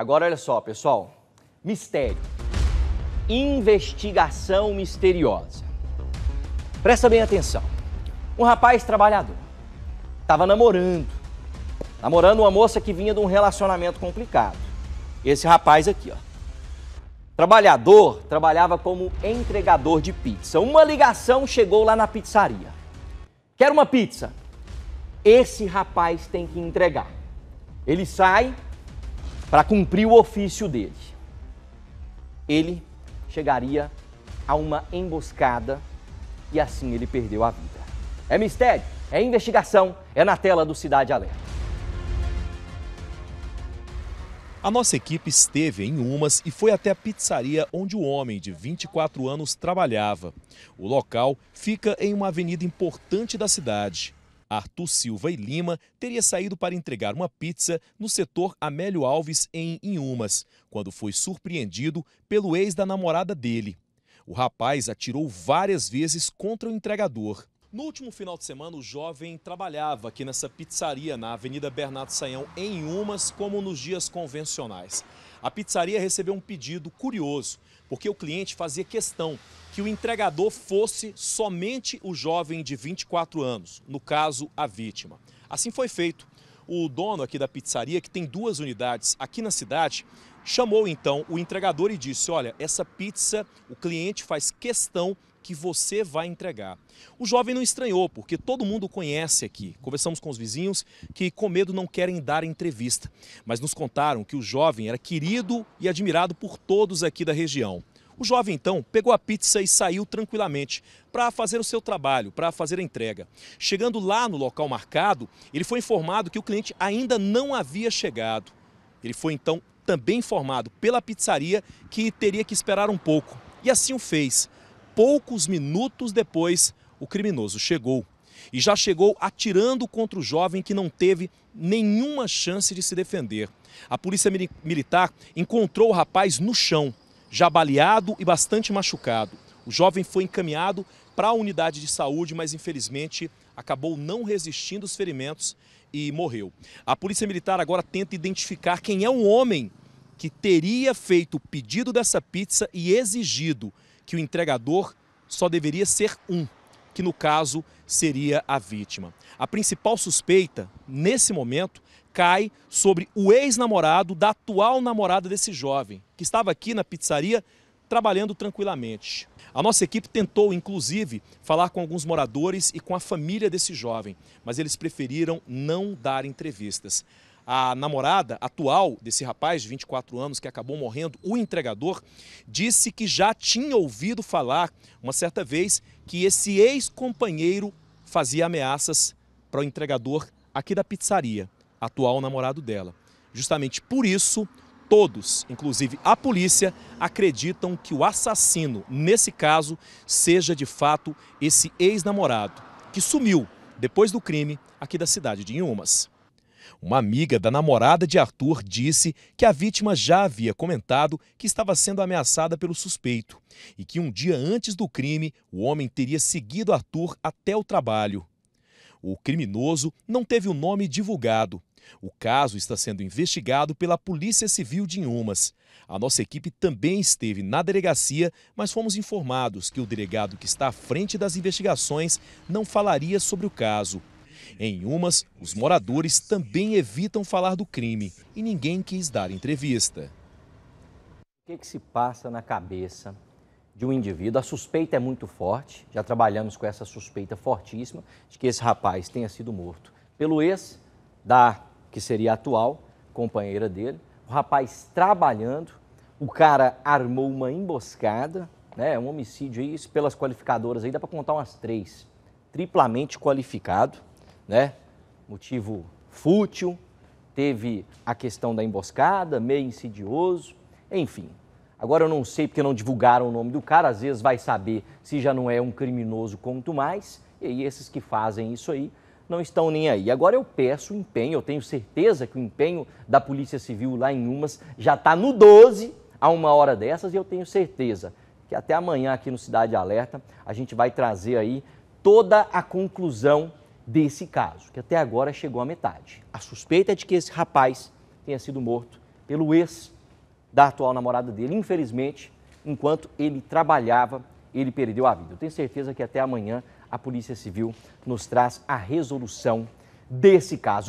Agora olha só, pessoal. Mistério. Investigação misteriosa. Presta bem atenção. Um rapaz trabalhador estava namorando. Namorando uma moça que vinha de um relacionamento complicado. Esse rapaz aqui, ó. Trabalhador, trabalhava como entregador de pizza. Uma ligação chegou lá na pizzaria. Quer uma pizza? Esse rapaz tem que entregar. Ele sai, para cumprir o ofício dele. Ele chegaria a uma emboscada e assim ele perdeu a vida. É mistério, é investigação, é na tela do Cidade Alerta. A nossa equipe esteve em Umas e foi até a pizzaria onde o homem de 24 anos trabalhava. O local fica em uma avenida importante da cidade. Arthur Silva e Lima teria saído para entregar uma pizza no setor Amélio Alves, em Inhumas, quando foi surpreendido pelo ex da namorada dele. O rapaz atirou várias vezes contra o entregador. No último final de semana, o jovem trabalhava aqui nessa pizzaria na Avenida Bernardo Saião, em Umas, como nos dias convencionais a pizzaria recebeu um pedido curioso, porque o cliente fazia questão que o entregador fosse somente o jovem de 24 anos, no caso, a vítima. Assim foi feito. O dono aqui da pizzaria, que tem duas unidades aqui na cidade, chamou então o entregador e disse: Olha, essa pizza o cliente faz questão que você vai entregar. O jovem não estranhou, porque todo mundo conhece aqui. Conversamos com os vizinhos que, com medo, não querem dar entrevista, mas nos contaram que o jovem era querido e admirado por todos aqui da região. O jovem então pegou a pizza e saiu tranquilamente para fazer o seu trabalho, para fazer a entrega. Chegando lá no local marcado, ele foi informado que o cliente ainda não havia chegado. Ele foi então também informado pela pizzaria que teria que esperar um pouco. E assim o fez. Poucos minutos depois, o criminoso chegou. E já chegou atirando contra o jovem que não teve nenhuma chance de se defender. A polícia militar encontrou o rapaz no chão, já baleado e bastante machucado. O jovem foi encaminhado para a unidade de saúde, mas infelizmente acabou não resistindo aos ferimentos e morreu. A Polícia Militar agora tenta identificar quem é o homem que teria feito o pedido dessa pizza e exigido que o entregador só deveria ser um, que no caso seria a vítima. A principal suspeita, nesse momento, cai sobre o ex-namorado da atual namorada desse jovem, que estava aqui na pizzaria trabalhando tranquilamente. A nossa equipe tentou, inclusive, falar com alguns moradores e com a família desse jovem, mas eles preferiram não dar entrevistas. A namorada atual desse rapaz de 24 anos que acabou morrendo, o entregador, disse que já tinha ouvido falar uma certa vez que esse ex-companheiro fazia ameaças para o entregador aqui da pizzaria atual namorado dela. Justamente por isso, todos, inclusive a polícia, acreditam que o assassino, nesse caso, seja de fato esse ex-namorado, que sumiu depois do crime aqui da cidade de Inhumas. Uma amiga da namorada de Arthur disse que a vítima já havia comentado que estava sendo ameaçada pelo suspeito e que um dia antes do crime o homem teria seguido Arthur até o trabalho. O criminoso não teve o nome divulgado, o caso está sendo investigado pela Polícia Civil de Inhumas. A nossa equipe também esteve na delegacia, mas fomos informados que o delegado que está à frente das investigações não falaria sobre o caso. Em Inhumas, os moradores também evitam falar do crime e ninguém quis dar entrevista. O que, é que se passa na cabeça de um indivíduo? A suspeita é muito forte, já trabalhamos com essa suspeita fortíssima de que esse rapaz tenha sido morto pelo ex da que seria a atual companheira dele, o rapaz trabalhando, o cara armou uma emboscada, né? É um homicídio aí, pelas qualificadoras aí, dá para contar umas três. Triplamente qualificado, né? Motivo fútil, teve a questão da emboscada, meio insidioso, enfim. Agora eu não sei porque não divulgaram o nome do cara, às vezes vai saber se já não é um criminoso quanto mais, e aí esses que fazem isso aí não estão nem aí. Agora eu peço empenho, eu tenho certeza que o empenho da Polícia Civil lá em Umas já está no 12 a uma hora dessas e eu tenho certeza que até amanhã aqui no Cidade Alerta a gente vai trazer aí toda a conclusão desse caso, que até agora chegou à metade. A suspeita é de que esse rapaz tenha sido morto pelo ex da atual namorada dele. Infelizmente, enquanto ele trabalhava, ele perdeu a vida. Eu tenho certeza que até amanhã a Polícia Civil nos traz a resolução desse caso.